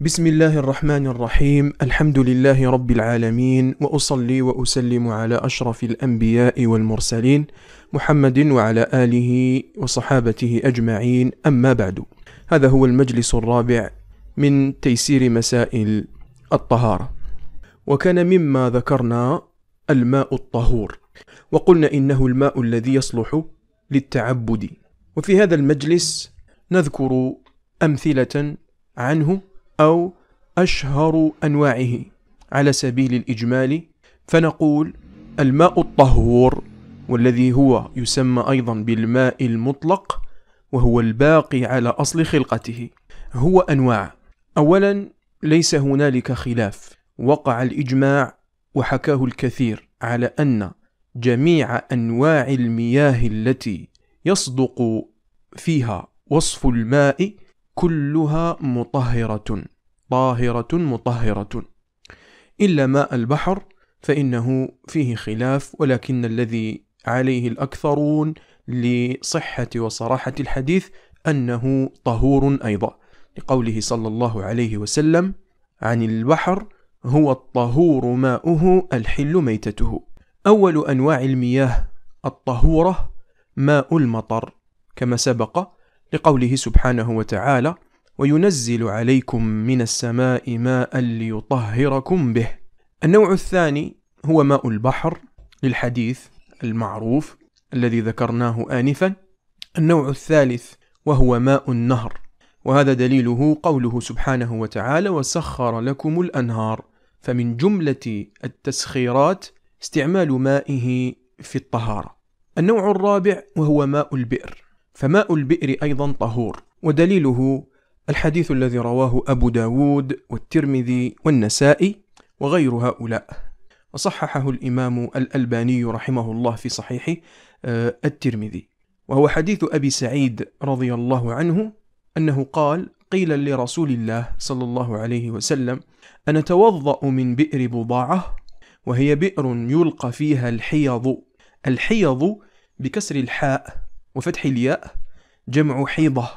بسم الله الرحمن الرحيم الحمد لله رب العالمين واصلي واسلم على اشرف الانبياء والمرسلين محمد وعلى اله وصحابته اجمعين اما بعد هذا هو المجلس الرابع من تيسير مسائل الطهاره وكان مما ذكرنا الماء الطهور وقلنا انه الماء الذي يصلح للتعبد وفي هذا المجلس نذكر امثله عنه أو أشهر أنواعه على سبيل الإجمال فنقول الماء الطهور والذي هو يسمى أيضا بالماء المطلق وهو الباقي على أصل خلقته هو أنواع أولا ليس هنالك خلاف وقع الإجماع وحكاه الكثير على أن جميع أنواع المياه التي يصدق فيها وصف الماء كلها مطهرة طاهرة مطهرة إلا ماء البحر فإنه فيه خلاف ولكن الذي عليه الأكثرون لصحة وصراحة الحديث أنه طهور أيضا لقوله صلى الله عليه وسلم عن البحر هو الطهور ماؤه الحل ميتته أول أنواع المياه الطهورة ماء المطر كما سبق لقوله سبحانه وتعالى وينزل عليكم من السماء ماء ليطهركم به النوع الثاني هو ماء البحر للحديث المعروف الذي ذكرناه آنفا النوع الثالث وهو ماء النهر وهذا دليله قوله سبحانه وتعالى وسخر لكم الأنهار فمن جملة التسخيرات استعمال مائه في الطهارة النوع الرابع وهو ماء البئر فماء البئر أيضا طهور ودليله الحديث الذي رواه أبو داود والترمذي والنسائي وغير هؤلاء وصححه الإمام الألباني رحمه الله في صحيح آه، الترمذي وهو حديث أبي سعيد رضي الله عنه أنه قال قيل لرسول الله صلى الله عليه وسلم أنا توضأ من بئر بضاعة وهي بئر يلقى فيها الحيض الحيض بكسر الحاء وفتح الياء جمع حيضة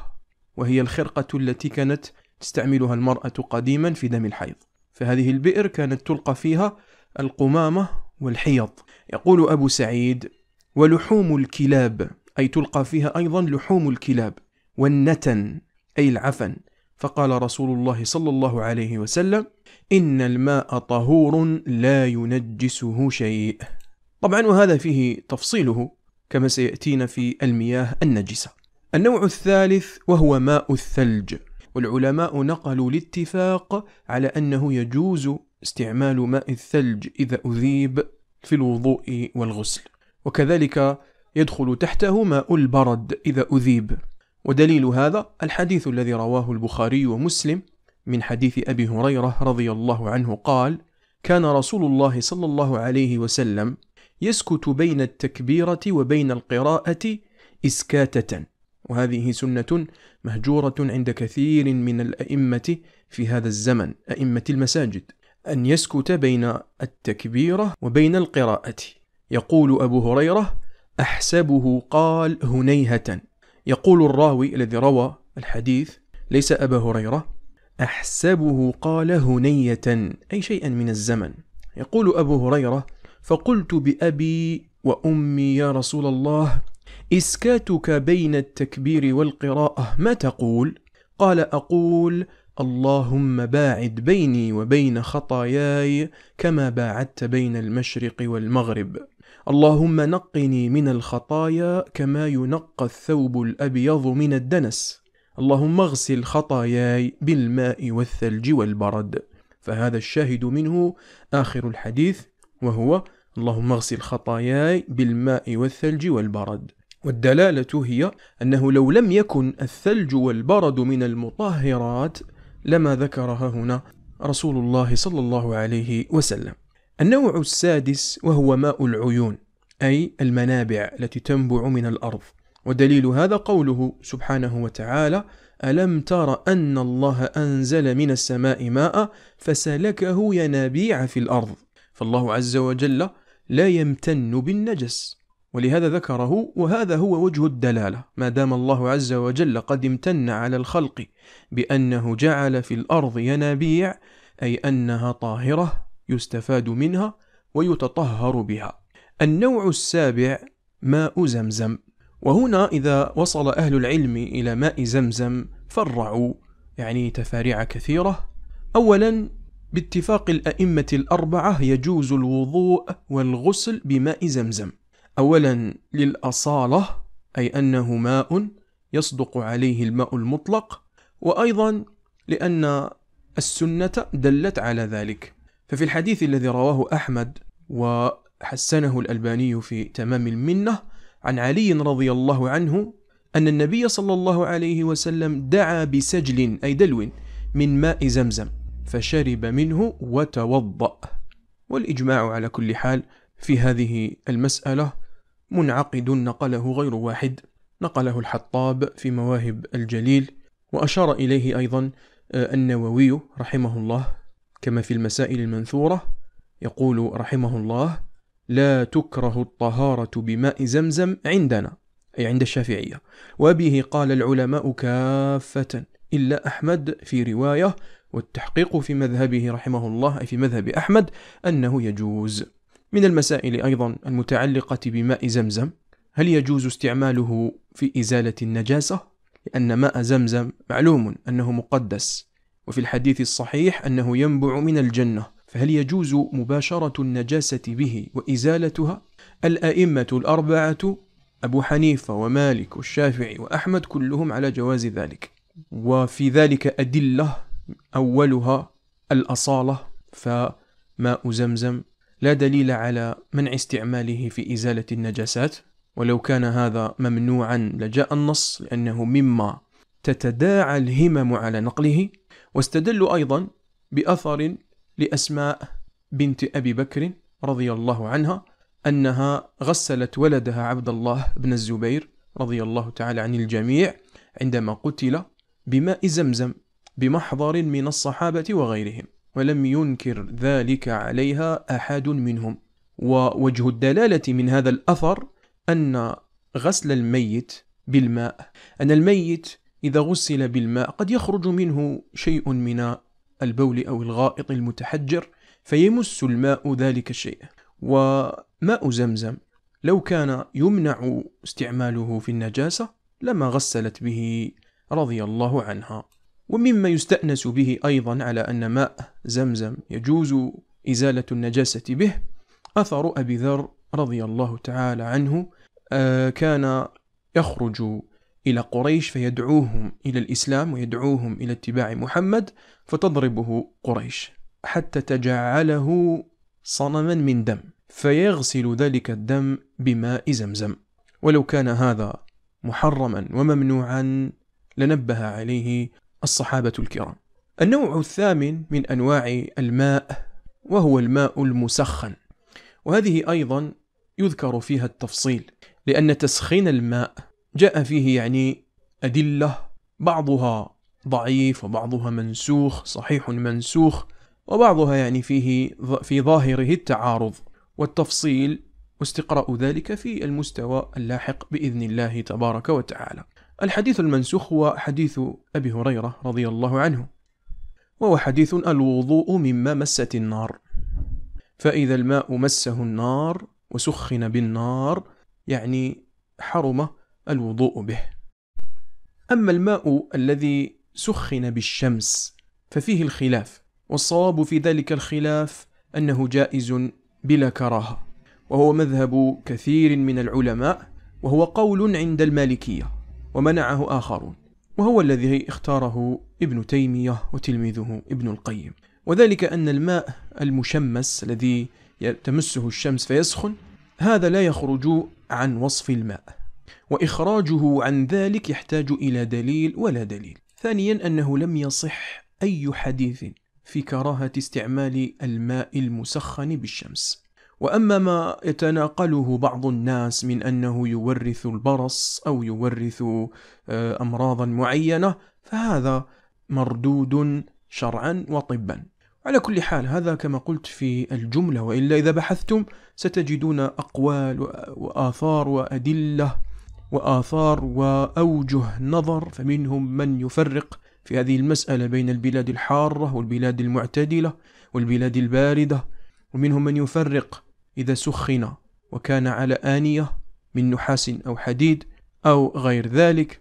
وهي الخرقة التي كانت تستعملها المرأة قديما في دم الحيض فهذه البئر كانت تلقى فيها القمامة والحيض يقول أبو سعيد ولحوم الكلاب أي تلقى فيها أيضا لحوم الكلاب والنتن أي العفن فقال رسول الله صلى الله عليه وسلم إن الماء طهور لا ينجسه شيء طبعا وهذا فيه تفصيله كما سيأتينا في المياه النجسة النوع الثالث وهو ماء الثلج والعلماء نقلوا الاتفاق على أنه يجوز استعمال ماء الثلج إذا أذيب في الوضوء والغسل وكذلك يدخل تحته ماء البرد إذا أذيب ودليل هذا الحديث الذي رواه البخاري ومسلم من حديث أبي هريرة رضي الله عنه قال كان رسول الله صلى الله عليه وسلم يسكت بين التكبيرة وبين القراءة إسكاتة وهذه سنة مهجورة عند كثير من الأئمة في هذا الزمن أئمة المساجد أن يسكت بين التكبيرة وبين القراءة يقول أبو هريرة أحسبه قال هنيهة يقول الراوي الذي روى الحديث ليس أبا هريرة أحسبه قال هنية أي شيئا من الزمن يقول أبو هريرة فقلت بأبي وأمي يا رسول الله إسكاتك بين التكبير والقراءة ما تقول؟ قال أقول اللهم باعد بيني وبين خطاياي كما باعدت بين المشرق والمغرب اللهم نقني من الخطايا كما ينقى الثوب الأبيض من الدنس اللهم اغسل خطاياي بالماء والثلج والبرد فهذا الشاهد منه آخر الحديث وهو اللهم اغسل خطاياي بالماء والثلج والبرد والدلالة هي أنه لو لم يكن الثلج والبرد من المطهرات لما ذكرها هنا رسول الله صلى الله عليه وسلم النوع السادس وهو ماء العيون أي المنابع التي تنبع من الأرض ودليل هذا قوله سبحانه وتعالى ألم تر أن الله أنزل من السماء ماء فسلكه ينابيع في الأرض فالله عز وجل لا يمتن بالنجس ولهذا ذكره وهذا هو وجه الدلالة ما دام الله عز وجل قد امتن على الخلق بأنه جعل في الأرض ينابيع أي أنها طاهرة يستفاد منها ويتطهر بها النوع السابع ماء زمزم وهنا إذا وصل أهل العلم إلى ماء زمزم فرعوا يعني تفاريع كثيرة أولا باتفاق الأئمة الأربعة يجوز الوضوء والغسل بماء زمزم أولا للأصالة أي أنه ماء يصدق عليه الماء المطلق وأيضا لأن السنة دلت على ذلك ففي الحديث الذي رواه أحمد وحسنه الألباني في تمام المنة عن علي رضي الله عنه أن النبي صلى الله عليه وسلم دعا بسجل أي دلو من ماء زمزم فشرب منه وتوضأ والإجماع على كل حال في هذه المسألة منعقد نقله غير واحد نقله الحطاب في مواهب الجليل وأشار إليه أيضا آه، النووي رحمه الله كما في المسائل المنثورة يقول رحمه الله لا تكره الطهارة بماء زمزم عندنا أي عند الشافعية وبه قال العلماء كافة إلا أحمد في رواية والتحقيق في مذهبه رحمه الله أي في مذهب أحمد أنه يجوز من المسائل أيضا المتعلقة بماء زمزم هل يجوز استعماله في إزالة النجاسة؟ لأن ماء زمزم معلوم أنه مقدس وفي الحديث الصحيح أنه ينبع من الجنة فهل يجوز مباشرة النجاسة به وإزالتها؟ الأئمة الأربعة أبو حنيفة ومالك والشافعي وأحمد كلهم على جواز ذلك وفي ذلك أدلة أولها الأصالة فماء زمزم لا دليل على منع استعماله في إزالة النجاسات ولو كان هذا ممنوعا لجاء النص لأنه مما تتداعى الهمم على نقله واستدلوا أيضا بأثر لأسماء بنت أبي بكر رضي الله عنها أنها غسلت ولدها عبد الله بن الزبير رضي الله تعالى عن الجميع عندما قتل بماء زمزم بمحضر من الصحابة وغيرهم ولم ينكر ذلك عليها أحد منهم ووجه الدلالة من هذا الأثر أن غسل الميت بالماء أن الميت إذا غسل بالماء قد يخرج منه شيء من البول أو الغائط المتحجر فيمس الماء ذلك الشيء وماء زمزم لو كان يمنع استعماله في النجاسة لما غسلت به رضي الله عنها ومما يستأنس به أيضا على أن ماء زمزم يجوز إزالة النجاسة به أثر أبي ذر رضي الله تعالى عنه آه، كان يخرج إلى قريش فيدعوهم إلى الإسلام ويدعوهم إلى اتباع محمد فتضربه قريش حتى تجعله صنما من دم فيغسل ذلك الدم بماء زمزم ولو كان هذا محرما وممنوعا لنبه عليه الصحابة الكرام. النوع الثامن من أنواع الماء وهو الماء المسخن، وهذه أيضا يذكر فيها التفصيل، لأن تسخين الماء جاء فيه يعني أدلة بعضها ضعيف وبعضها منسوخ، صحيح منسوخ، وبعضها يعني فيه في ظاهره التعارض، والتفصيل واستقراء ذلك في المستوى اللاحق باذن الله تبارك وتعالى. الحديث المنسوخ هو حديث أبي هريرة رضي الله عنه وهو حديث الوضوء مما مست النار فإذا الماء مسه النار وسخن بالنار يعني حرم الوضوء به أما الماء الذي سخن بالشمس ففيه الخلاف والصواب في ذلك الخلاف أنه جائز بلا كراهة وهو مذهب كثير من العلماء وهو قول عند المالكية ومنعه آخرون وهو الذي اختاره ابن تيمية وتلميذه ابن القيم وذلك أن الماء المشمس الذي تمسه الشمس فيسخن هذا لا يخرج عن وصف الماء وإخراجه عن ذلك يحتاج إلى دليل ولا دليل ثانيا أنه لم يصح أي حديث في كراهة استعمال الماء المسخن بالشمس وأما ما يتناقله بعض الناس من أنه يورث البرص أو يورث آه، أمراضا معينة فهذا مردود شرعا وطبا على كل حال هذا كما قلت في الجملة وإلا إذا بحثتم ستجدون أقوال وآثار وأدلة وآثار وأوجه نظر فمنهم من يفرق في هذه المسألة بين البلاد الحارة والبلاد المعتدلة والبلاد الباردة ومنهم من يفرق إذا سخن وكان على آنية من نحاس أو حديد أو غير ذلك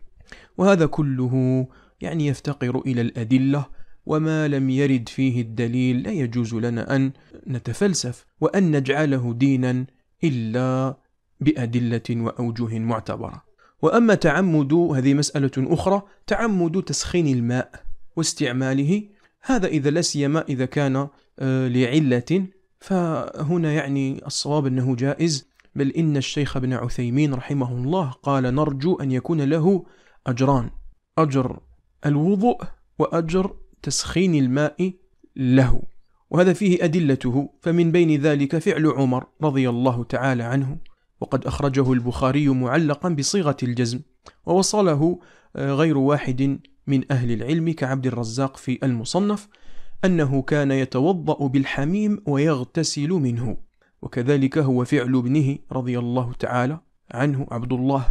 وهذا كله يعني يفتقر إلى الأدلة وما لم يرد فيه الدليل لا يجوز لنا أن نتفلسف وأن نجعله دينا إلا بأدلة وأوجه معتبرة وأما تعمد هذه مسألة أخرى تعمد تسخين الماء واستعماله هذا إذا لا سيما إذا كان آه، لعلة فهنا يعني الصواب أنه جائز بل إن الشيخ ابن عثيمين رحمه الله قال نرجو أن يكون له أجران أجر الوضوء وأجر تسخين الماء له وهذا فيه أدلته فمن بين ذلك فعل عمر رضي الله تعالى عنه وقد أخرجه البخاري معلقا بصيغة الجزم ووصله آه، غير واحد من أهل العلم كعبد الرزاق في المصنف أنه كان يتوضأ بالحميم ويغتسل منه وكذلك هو فعل ابنه رضي الله تعالى عنه عبد الله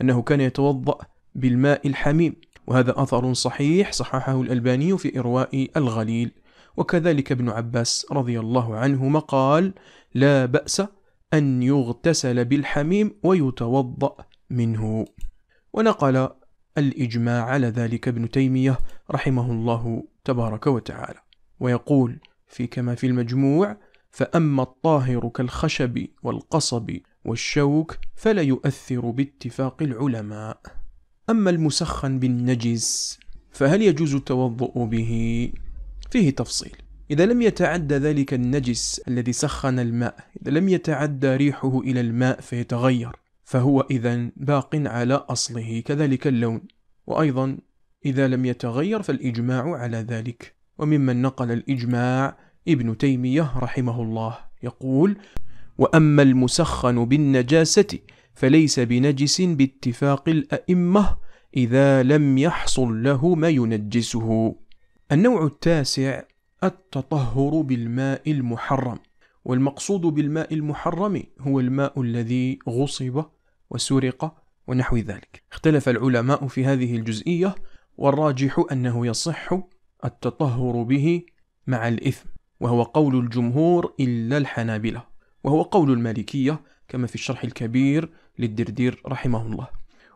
أنه كان يتوضأ بالماء الحميم وهذا أثر صحيح صححه الألباني في إرواء الغليل وكذلك ابن عباس رضي الله عنهما قال لا بأس أن يغتسل بالحميم ويتوضأ منه ونقل الإجماع على ذلك ابن تيمية رحمه الله تبارك وتعالى ويقول في كما في المجموع فأما الطاهر كالخشب والقصب والشوك فلا يؤثر باتفاق العلماء أما المسخن بالنجس فهل يجوز التوضؤ به؟ فيه تفصيل إذا لم يتعدى ذلك النجس الذي سخن الماء إذا لم يتعدى ريحه إلى الماء فيتغير فهو إذا باق على أصله كذلك اللون وأيضا إذا لم يتغير فالإجماع على ذلك وممن نقل الإجماع ابن تيمية رحمه الله يقول وأما المسخن بالنجاسة فليس بنجس باتفاق الأئمة إذا لم يحصل له ما ينجسه النوع التاسع التطهر بالماء المحرم والمقصود بالماء المحرم هو الماء الذي غصب وسرق ونحو ذلك اختلف العلماء في هذه الجزئية والراجح أنه يصح التطهر به مع الإثم وهو قول الجمهور إلا الحنابلة وهو قول المالكية كما في الشرح الكبير للدردير رحمه الله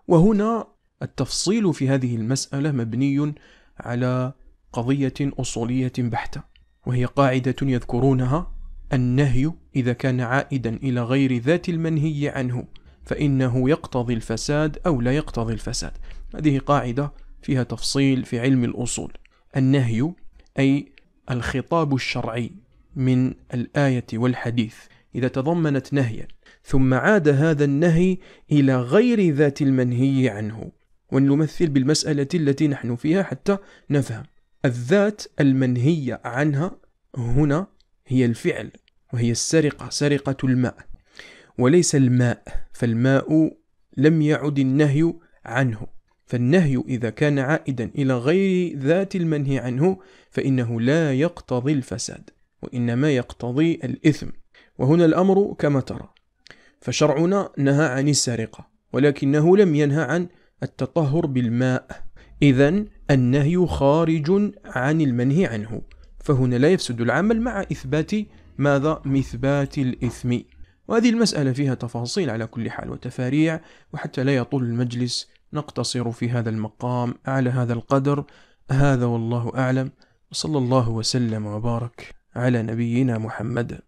وهنا التفصيل في هذه المسألة مبني على قضية أصولية بحتة وهي قاعدة يذكرونها النهي إذا كان عائدا إلى غير ذات المنهي عنه فإنه يقتضي الفساد أو لا يقتضي الفساد هذه قاعدة فيها تفصيل في علم الأصول النهي أي الخطاب الشرعي من الآية والحديث إذا تضمنت نهيا ثم عاد هذا النهي إلى غير ذات المنهي عنه ونمثل بالمسألة التي نحن فيها حتى نفهم الذات المنهية عنها هنا هي الفعل وهي السرقة سرقة الماء وليس الماء فالماء لم يعد النهي عنه فالنهي إذا كان عائدا إلى غير ذات المنهي عنه فإنه لا يقتضي الفساد وإنما يقتضي الإثم وهنا الأمر كما ترى فشرعنا نهى عن السرقة ولكنه لم ينهى عن التطهر بالماء إذا النهي خارج عن المنهي عنه فهنا لا يفسد العمل مع إثبات ماذا؟ مثبات الإثم وهذه المسألة فيها تفاصيل على كل حال وتفاريع وحتى لا يطول المجلس نقتصر في هذا المقام على هذا القدر هذا والله أعلم وصلى الله وسلم وبارك على نبينا محمد